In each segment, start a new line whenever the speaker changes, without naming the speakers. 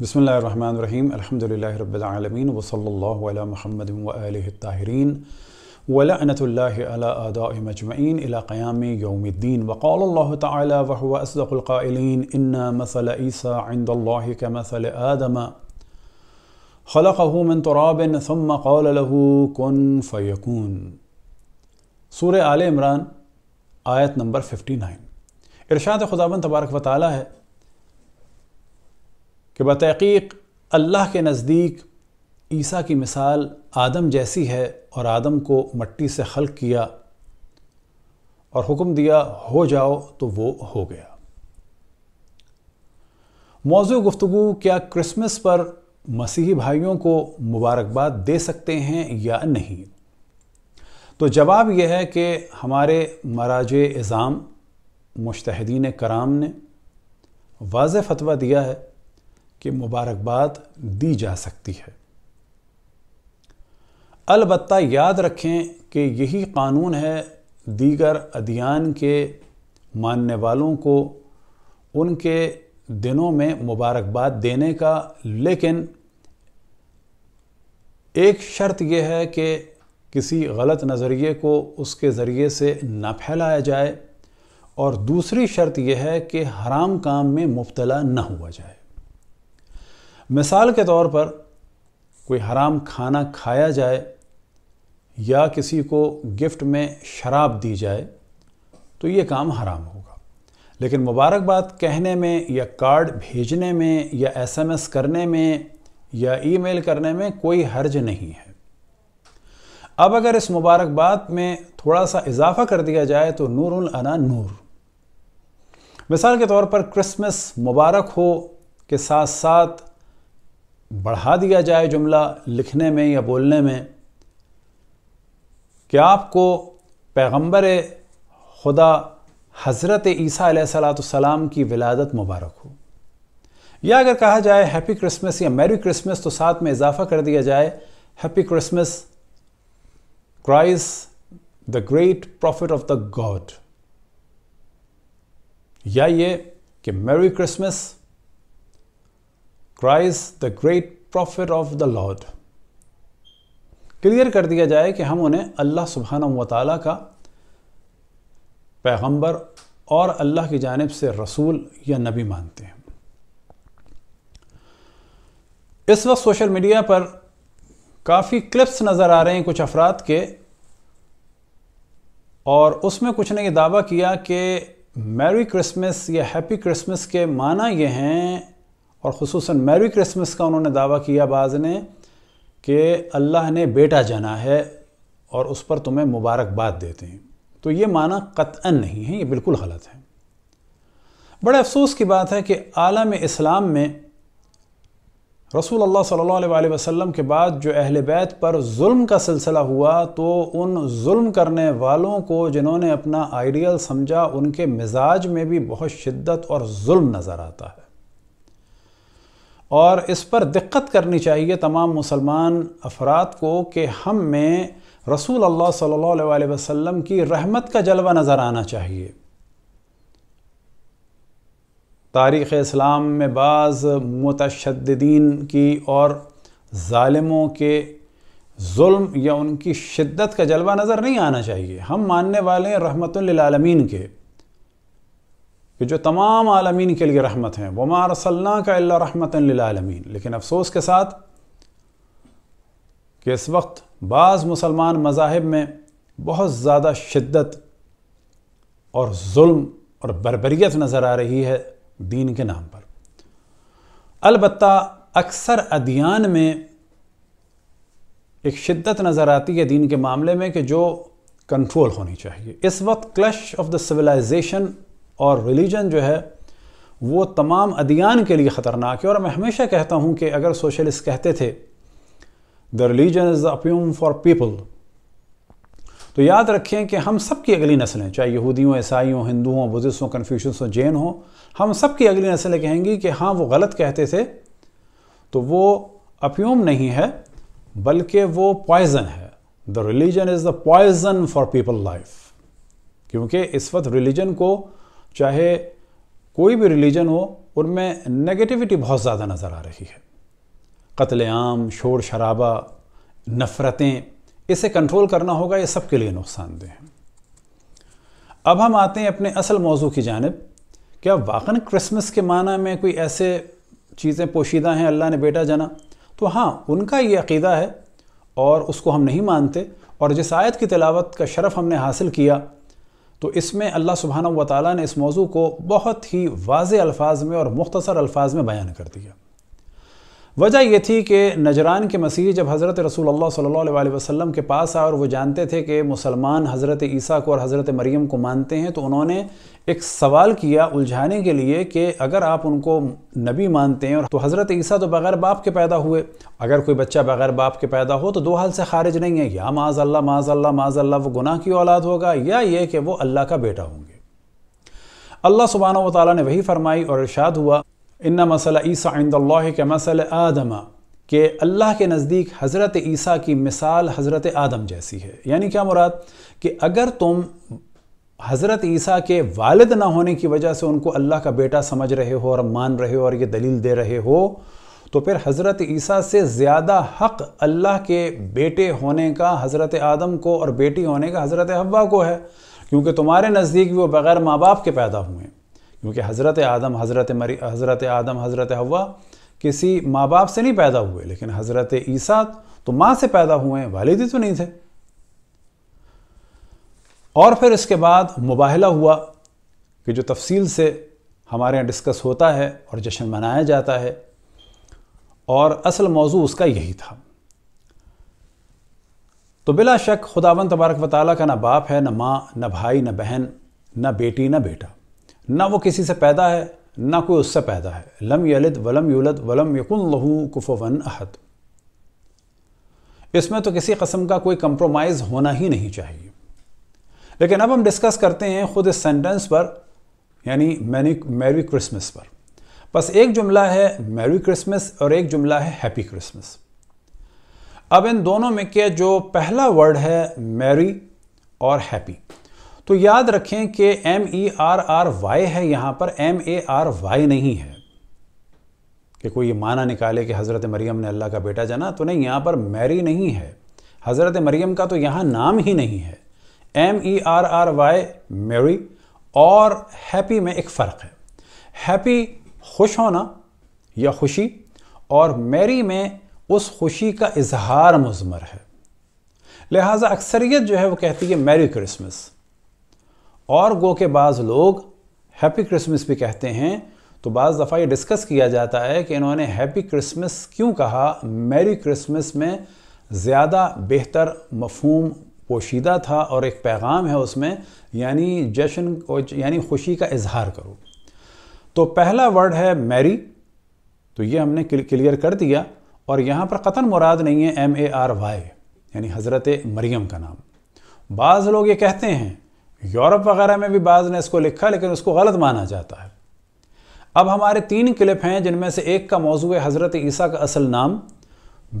بسم الله الرحمن الرحيم الحمد لله رب العالمين وصلى الله على محمد وآله الطاهرين ولعنة الله على آداء مجمعين إلى قيام يوم الدين وقال الله تعالى وهو أصدق القائلين إن مثل عيسى عند الله كمثل آدم خلقه من تراب ثم قال له كن فيكون سورة آل عمران آية نمبر 59 ارشاد خداوند تبارک و تعالی ہے कि बतहक़ीक अल्लाह के नज़दीक ईसा की मिसाल आदम जैसी है और आदम को मट्टी से खल किया और हुक्म दिया हो जाओ तो वो हो गया मौजू गुफ्तु क्या क्रिसमस पर मसीही भाइयों को मुबारकबाद दे सकते हैं या नहीं तो जवाब यह है कि हमारे मराज इज़ाम मुश्तिन कराम ने वाज फतवा दिया है कि मुबारकबाद दी जा सकती है अलबत् याद रखें कि यही कानून है दीगर अदियान के मानने वालों को उनके दिनों में मुबारकबाद देने का लेकिन एक शर्त यह है कि किसी गलत नज़रिए को उसके ज़रिए से ना फैलाया जाए और दूसरी शर्त यह है कि हराम काम में मुबतला न हुआ जाए मिसाल के तौर पर कोई हराम खाना खाया जाए या किसी को गिफ्ट में शराब दी जाए तो ये काम हराम होगा लेकिन मुबारकबाद कहने में या कार्ड भेजने में या एसएमएस करने में या ईमेल करने में कोई हर्ज नहीं है अब अगर इस मुबारकबाद में थोड़ा सा इजाफा कर दिया जाए तो उल अना नूर मिसाल के तौर पर क्रिसमस मुबारक हो के साथ साथ बढ़ा दिया जाए जुमला लिखने में या बोलने में कि आपको पैगंबर खुदा हज़रत ईसा सलाम की विलादत मुबारक हो या अगर कहा जाए हैप्पी क्रिसमस या मैरी क्रिसमस तो साथ में इजाफा कर दिया जाए happy Christmas Christ the great prophet of the God या ये कि merry Christmas Christ the great prophet of the Lord clear कर दिया जाए कि हम उन्हें अल्लाह सुबहान व का पैगंबर और अल्लाह की जानब से रसूल या नबी मानते हैं इस वक्त सोशल मीडिया पर काफ़ी क्लिप्स नज़र आ रहे हैं कुछ अफराद के और उसमें कुछ ने यह दावा किया कि मैरी क्रिसमस या हैप्पी क्रिसमस के माना ये हैं और खसूस मैरी क्रिसमस का उन्होंने दावा किया बाज़ ने कि अल्लाह ने बेटा जाना है और उस पर तुम्हें मुबारकबाद देते हैं तो ये माना कतअ नहीं है ये बिल्कुल गलत है बड़े अफसोस की बात है कि आलम इस्लाम में रसूल अल्लाह सल्लल्लाहु अलैहि के बाद जो अहल बैत पर जुल्म का सिलसिला हुआ तो उन जुल्म करने वालों को जिन्होंने अपना आइडियल समझा उनके मिजाज में भी बहुत शिद्दत और जुल्म नज़र आता है और इस पर दिक्कत करनी चाहिए तमाम मुसलमान अफराद को कि हम में रसूल अल्लाह सल्लल्लाहु अलैहि वसल्लम की रहमत का जलवा नज़र आना चाहिए तारीख़ इस्लाम में बाज़ मुतशद्दीन की और ालिमों के जुल्म या उनकी शिद्दत का जलवा नज़र नहीं आना चाहिए हम मानने वाले हैं रहमतुल्लामीन के कि जो तमाम आलमीन के लिए रहमत हैं वमा रसल्ला का अल्ला रहमत आलमीन लेकिन अफसोस के साथ कि इस वक्त बाज़ मुसलमान मजाहब में बहुत ज़्यादा शिद्दत और जुल्म और बरबरीत नज़र आ रही है दीन के नाम पर अलबत् अक्सर अदियान में एक शिद्दत नज़र आती है दीन के मामले में कि जो कंट्रोल होनी चाहिए इस वक्त क्लश ऑफ द सिविलाइजेशन और रिलीजन जो है वो तमाम अदियान के लिए ख़तरनाक है और मैं हमेशा कहता हूँ कि अगर सोशलिस्ट कहते थे the religion is the opium for people तो याद रखें कि हम सब की अगली नस्लें चाहे यहूदियों ईसाइयों हिंदुओं बुद्धिस्ट हों कन्फ्यूशन्स हों जैन हों हम सब की अगली नस्लें कहेंगी कि हाँ वो गलत कहते थे तो वो अप्यूम नहीं है बल्कि वो पॉइज़न है the religion is the poison for people life क्योंकि इस वक्त रिलीजन को चाहे कोई भी रिलीजन हो उनमें नेगेटिविटी बहुत ज़्यादा नज़र आ रही है कत्लेआम शोर शराबा नफ़रतें इसे कंट्रोल करना होगा ये सब के लिए नुकसानदेह है अब हम आते हैं अपने असल मौजू की जानब क्या वाकन क्रिसमस के माना में कोई ऐसे चीज़ें पोशीदा हैं अल्लाह ने बेटा जना तो हाँ उनका ये अकीदा है और उसको हम नहीं मानते और जिस आयत की तलावत का शरफ़ हमने हासिल किया तो इसमें अल्लाह सुबहाना व ताली ने इस मौजू को बहुत ही वाज अल्फाज में और मुख्तसर अल्फाज में बयान कर दिया वजह यह थी कि नजरान के मसीह जब हज़रत रसूल अल्लाह सल्लल्लाहु अलैहि वसल्लम के पास आए और वो जानते थे कि मुसलमान हज़रत ईसा को और हज़रत मरीम को मानते हैं तो उन्होंने एक सवाल किया उलझाने के लिए कि अगर आप उनको नबी मानते हैं और तो हज़रत ईसा तो बग़ैर बाप के पैदा हुए अगर कोई बच्चा बग़ैर बाप के पैदा हो तो दो हाल से खारिज नहीं है या माज़ अल्लाह माज़ अल्लाह माज़ अल्लाह वो गुनाह की औलाद होगा या ये कि वो अल्लाह का बेटा होंगे अल्लाह सुबहाना वाली ने वही फरमाई और इर्शाद हुआ इन्ना मसल ईसा इंदल्ला के मसल आदम के अल्लाह के नज़दीक हज़रत ईसा की मिसाल हज़रत आदम जैसी है यानी क्या मुराद कि अगर तुम हज़रत ईसा के वालद ना होने की वजह से उनको अल्लाह का बेटा समझ रहे हो और मान रहे हो और ये दलील दे रहे हो तो फिर हज़रत ईसा से ज़्यादा हक अल्लाह के बेटे होने का हज़रत आदम को और बेटी होने का हज़रत हवा को है क्योंकि तुम्हारे नज़दीक वो बग़ैर माँ बाप के पैदा हुए क्योंकि हज़रत आदम हज़रत मरी हज़रत आदम हज़रत हवा किसी माँ बाप से नहीं पैदा हुए लेकिन हज़रत ईसा तो माँ से पैदा हुए हैं वालिद ही तो नहीं थे और फिर इसके बाद मुबाहला हुआ कि जो तफसील से हमारे यहाँ डिस्कस होता है और जश्न मनाया जाता है और असल मौजू उसका यही था तो बिला शक खुदावन तबारक वाली का ना बाप है ना माँ ना भाई ना बहन ना बेटी ना बेटा ना वो किसी से पैदा है ना कोई उससे पैदा है लम यलित वलम यूलत वलम यकुन लहू कुफवन अहद इसमें तो किसी कस्म का कोई कंप्रोमाइज़ होना ही नहीं चाहिए लेकिन अब हम डिस्कस करते हैं ख़ुद इस सेंटेंस पर यानी मैनी मैरी क्रिसमस पर बस एक जुमला है मैरी क्रिसमस और एक जुमला है हैप्पी क्रिसमस अब इन दोनों में क्या जो पहला वर्ड है मैरी और हैप्पी तो याद रखें कि M E R R Y है यहाँ पर एम ए आर वाई नहीं है कि कोई ये माना निकाले कि हज़रत मरियम ने अल्लाह का बेटा जाना तो नहीं यहाँ पर मैरी नहीं है हज़रत मरियम का तो यहाँ नाम ही नहीं है M E R R Y merry और हैप्पी में एक फ़र्क है हैप्पी खुश होना या खुशी और मैरी में उस खुशी का इजहार मजमर है लिहाजा अक्सरियत जो है वो कहती है मैरी क्रिसमस और गो के बाद लोग हैप्पी क्रिसमस भी कहते हैं तो बज़ दफ़ा ये डिस्कस किया जाता है कि इन्होंने हैप्पी क्रिसमस क्यों कहा मैरी क्रिसमस में ज़्यादा बेहतर मफहम पोशीदा था और एक पैगाम है उसमें यानी जश्न को यानी खुशी का इजहार करो तो पहला वर्ड है मैरी तो ये हमने क्लियर कर दिया और यहाँ पर कतन मुराद नहीं है एम ए आर वाई यानी हज़रत मरियम का नाम बाज़ लोग ये कहते हैं यूरोप वगैरह में भी बाज़ ने इसको लिखा लेकिन उसको गलत माना जाता है अब हमारे तीन क्लिप हैं जिनमें से एक का मौजू है हज़रत ईसा का असल नाम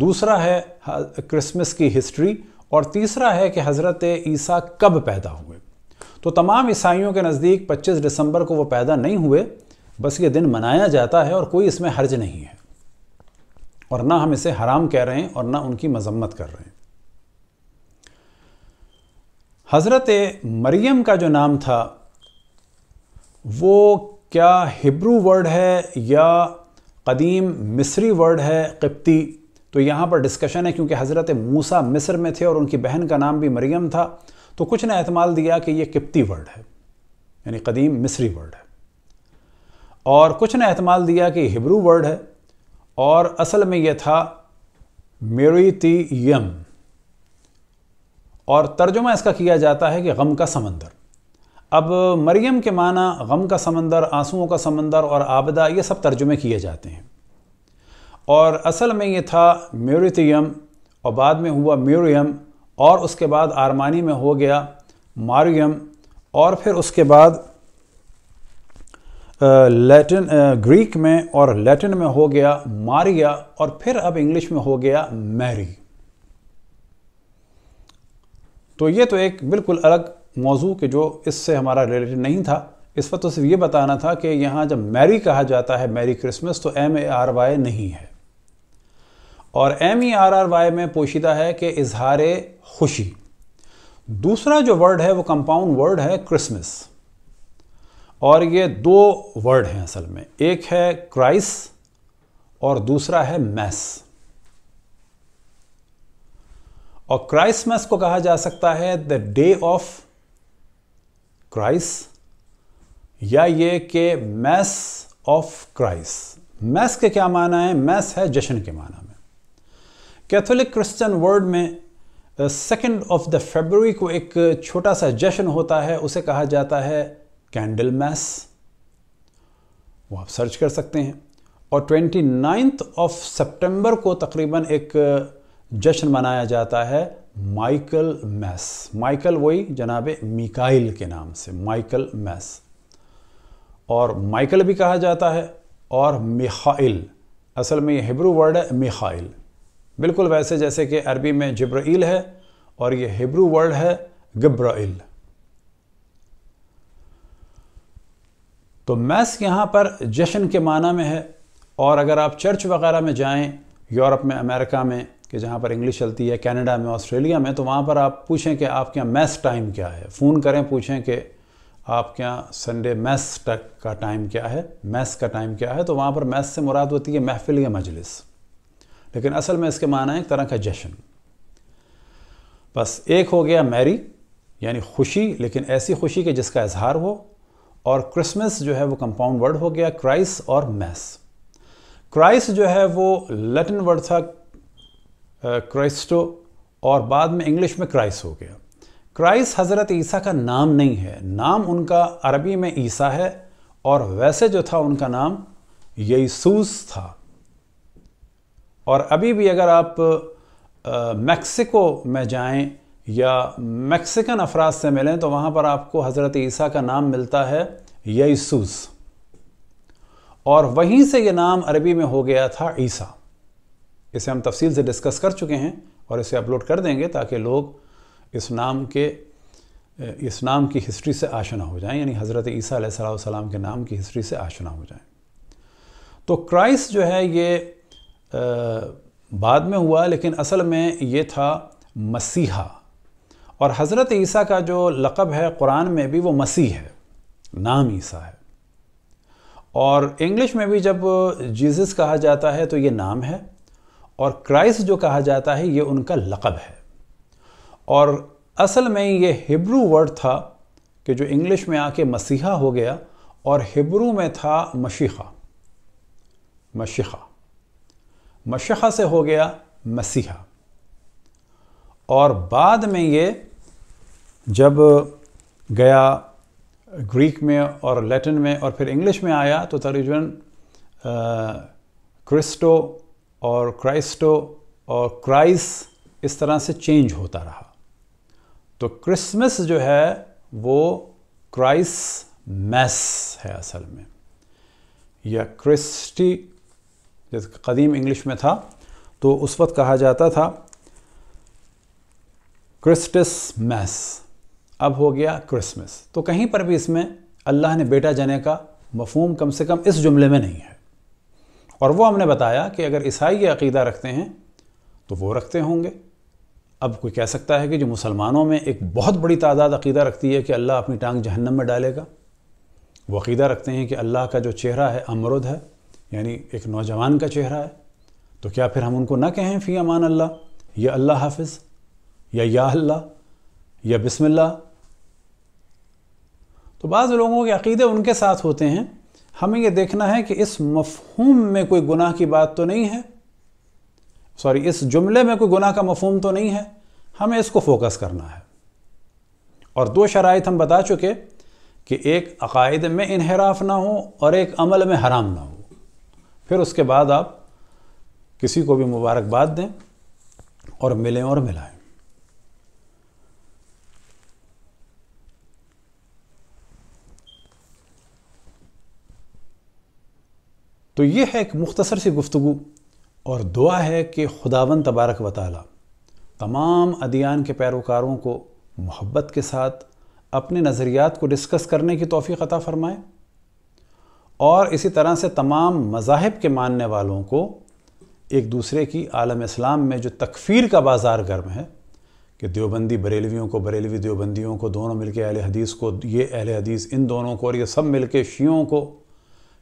दूसरा है क्रिसमस की हिस्ट्री और तीसरा है कि हज़रत ईसा कब पैदा हुए तो तमाम ईसाइयों के नज़दीक 25 दिसंबर को वो पैदा नहीं हुए बस ये दिन मनाया जाता है और कोई इसमें हर्ज नहीं है और ना हम इसे हराम कह रहे हैं और ना उनकी मजम्मत कर रहे हैं हज़रत मरियम का जो नाम था वो क्या हिब्रू वर्ड है या कदीम मिस्री वर्ड है कप्ती तो यहाँ पर डिस्कशन है क्योंकि हज़रत मूसा मिस्र में थे और उनकी बहन का नाम भी मरियम था तो कुछ ने अहतमाल दिया कि ये कप्ती वर्ड है यानी कदीम मिस्री वर्ड है और कुछ ने अहतमाल दिया कि हिब्रू वर्ड है और असल में यह था मेरी यम और तर्जुमा इसका किया जाता है कि गम का समंदर अब मरियम के माना गम का समंदर आंसुओं का समंदर और आबदा ये सब तर्जुमे किए जाते हैं और असल में ये था म्यूरितियम और बाद में हुआ म्यूरियम और उसके बाद आर्मानी में हो गया मारियम और फिर उसके बाद लैटिन ग्रीक में और लैटिन में हो गया मारिया और फिर अब इंग्लिश में हो गया मैरी तो ये तो एक बिल्कुल अलग मौजू के जो इससे हमारा रिलेटेड नहीं था इस वक्त तो सिर्फ ये बताना था कि यहाँ जब मैरी कहा जाता है मैरी क्रिसमस तो एम ए आर वाई नहीं है और M E R R Y में पोशीदा है कि इजहार खुशी दूसरा जो वर्ड है वो कंपाउंड वर्ड है क्रिसमस और ये दो वर्ड हैं असल में एक है क्राइस और दूसरा है मैस और क्राइसमस को कहा जा सकता है द डे ऑफ क्राइस या ये कि मैस ऑफ क्राइस मैस के क्या माना है मैस है जश्न के माना में कैथोलिक क्रिश्चियन वर्ल्ड में सेकेंड ऑफ द फेबररी को एक छोटा सा जश्न होता है उसे कहा जाता है कैंडल मैस वो आप सर्च कर सकते हैं और ट्वेंटी नाइन्थ ऑफ सेप्टेम्बर को तकरीबन एक जश्न मनाया जाता है माइकल मैस माइकल वही जनाब मिकाइल के नाम से माइकल मैस और माइकल भी कहा जाता है और मिखाइल असल में ये हिब्रू वर्ड है मिखाइल बिल्कुल वैसे जैसे कि अरबी में जब्राइल है और ये हिब्रू वर्ड है गब्राइल तो मैस यहाँ पर जश्न के माना में है और अगर आप चर्च वगैरह में जाएं यूरोप में अमेरिका में कि जहाँ पर इंग्लिश चलती है कनाडा में ऑस्ट्रेलिया में तो वहाँ पर आप पूछें कि आपके यहाँ मैस टाइम क्या है फ़ोन करें पूछें कि आपके यहाँ संडे मैस तक का टाइम क्या है मैस का टाइम क्या है तो वहाँ पर मैस से मुराद होती है महफिल या मजलिस लेकिन असल में इसके माना है एक तरह का जश्न बस एक हो गया मैरी यानी खुशी लेकिन ऐसी खुशी कि जिसका इजहार हो और क्रिसमस जो है वो कंपाउंड वर्ड हो गया क्राइस और मैस क्राइस जो है वो लेटिन वर्ड था क्राइस्टो और बाद में इंग्लिश में क्राइस हो गया क्राइस हज़रत ईसा का नाम नहीं है नाम उनका अरबी में ईसा है और वैसे जो था उनका नाम यसूस था और अभी भी अगर आप मैक्सिको में जाएं या मैक्सिकन अफराज से मिलें तो वहाँ पर आपको हज़रत ईसा का नाम मिलता है यसूस और वहीं से ये नाम अरबी में हो गया था ईसा इसे हम तफसील से डिस्कस कर चुके हैं और इसे अपलोड कर देंगे ताकि लोग इस नाम के इस नाम की हिस्ट्री से आशना हो जाएं यानी हज़रत ईसा सलाम के नाम की हिस्ट्री से आशना हो जाएं तो क्राइस्ट जो है ये बाद में हुआ लेकिन असल में ये था मसीहा और हज़रत ईसा का जो लक़ब है कुरान में भी वो मसीह है नाम ईसा है और इंग्लिश में भी जब जीसस कहा जाता है तो ये नाम है और क्राइस्ट जो कहा जाता है ये उनका लक़ब है और असल में ये हिब्रू वर्ड था कि जो इंग्लिश में आके मसीहा हो गया और हिब्रू में था मशीहा मशीहा मशीहा से हो गया मसीहा और बाद में ये जब गया ग्रीक में और लैटिन में और फिर इंग्लिश में आया तो तरीजन क्रिस्टो और क्राइस्टो और क्राइस इस तरह से चेंज होता रहा तो क्रिसमस जो है वो क्राइस मैस है असल में या क्रिस्टी जैसे कदीम इंग्लिश में था तो उस वक्त कहा जाता था क्रिस्टस मैस अब हो गया क्रिसमस तो कहीं पर भी इसमें अल्लाह ने बेटा जाने का मफहम कम से कम इस जुमले में नहीं है और वो हमने बताया कि अगर ईसाई ये अकीदा रखते हैं तो वो रखते होंगे अब कोई कह सकता है कि जो मुसलमानों में एक बहुत बड़ी तादाद अकीदा रखती है कि अल्लाह अपनी टांग जहन्नम में डालेगा वो अकीदा रखते हैं कि अल्लाह का जो चेहरा है अमरुद है यानी एक नौजवान का चेहरा है तो क्या फिर हम उनको ना कहें फ़ी अमान अल्लाह या अल्लाह हाफिज़ या या अल्लाह या बिस्मिल्लाह तो बाज़ लोगों के अकीदे उनके साथ होते हैं हमें यह देखना है कि इस मफहूम में कोई गुनाह की बात तो नहीं है सॉरी इस जुमले में कोई गुनाह का मफहम तो नहीं है हमें इसको फोकस करना है और दो शराइत हम बता चुके कि एक अकायद में इनहराफ ना हो और एक अमल में हराम ना हो फिर उसके बाद आप किसी को भी मुबारकबाद दें और मिलें और मिलाएं तो ये है एक मुख्तसर सी गुफ्तु और दुआ है कि खुदावन तबारक वाली तमाम अदियान के पैरोकारों को मोहब्बत के साथ अपने नज़रियात को डिस्कस करने की तोफ़ी अता फ़रमाएँ और इसी तरह से तमाम मज़ाहब के मानने वालों को एक दूसरे की आलम इस्लाम में जो तकफ़ीर का बाज़ार गर्म है कि देवबंदी बरेलवियों को बरेलवी देवबंदियों को दोनों मिलके अहले हदीस को ये अहले हदीस इन दोनों को और ये सब मिलके शियों को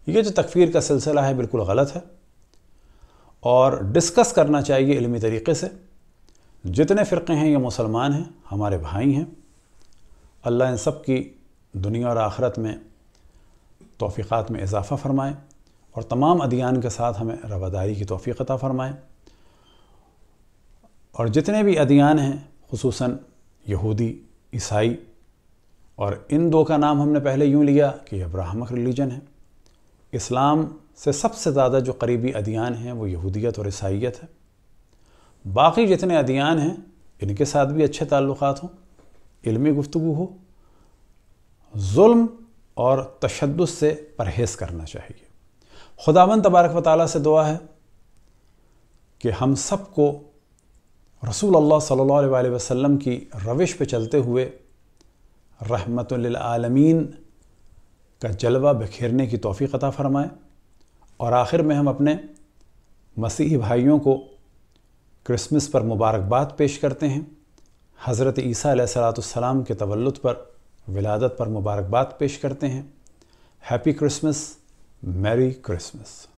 ये जो तकफीर का सिलसिला है बिल्कुल गलत है और डिस्कस करना चाहिए इलमी तरीके से जितने फ़िरक़े हैं ये मुसलमान हैं हमारे भाई हैं अल्लाह इन सब की दुनिया और आखरत में तोफ़ीक़ात में इजाफ़ा फ़रमाए और तमाम अदियान के साथ हमें रवादारी की तोफ़ीक़ता फ़रमाएँ और जितने भी अदियान हैं खूस यहूदी ईसाई और इन दो का नाम हमने पहले यूँ लिया कि अब्राहमक रिलीजन है इस्लाम से सबसे ज़्यादा जो करीबी अदियान हैं वो यहूदियत और ईसाइत है बाकी जितने अदियान हैं इनके साथ भी अच्छे ताल्लुक़ हों इल्मी गुफ्तु हो जुल्म और तशद से परहेज़ करना चाहिए खुदावन तबारक वाली से दुआ है कि हम सबको रसूल अल्लाह सल्लल्लाहु अलैहि वसल्लम की रविश पे चलते हुए रहमत का जलवा बिखेरने की तोफ़ी अता फ़रमाएँ और आखिर में हम अपने मसीही भाइयों को क्रिसमस पर मुबारकबाद पेश करते हैं हज़रत ईसा सलाम के तवल्लुद पर विलादत पर मुबारकबाद पेश करते हैं हैप्पी क्रिसमस मैरी क्रिसमस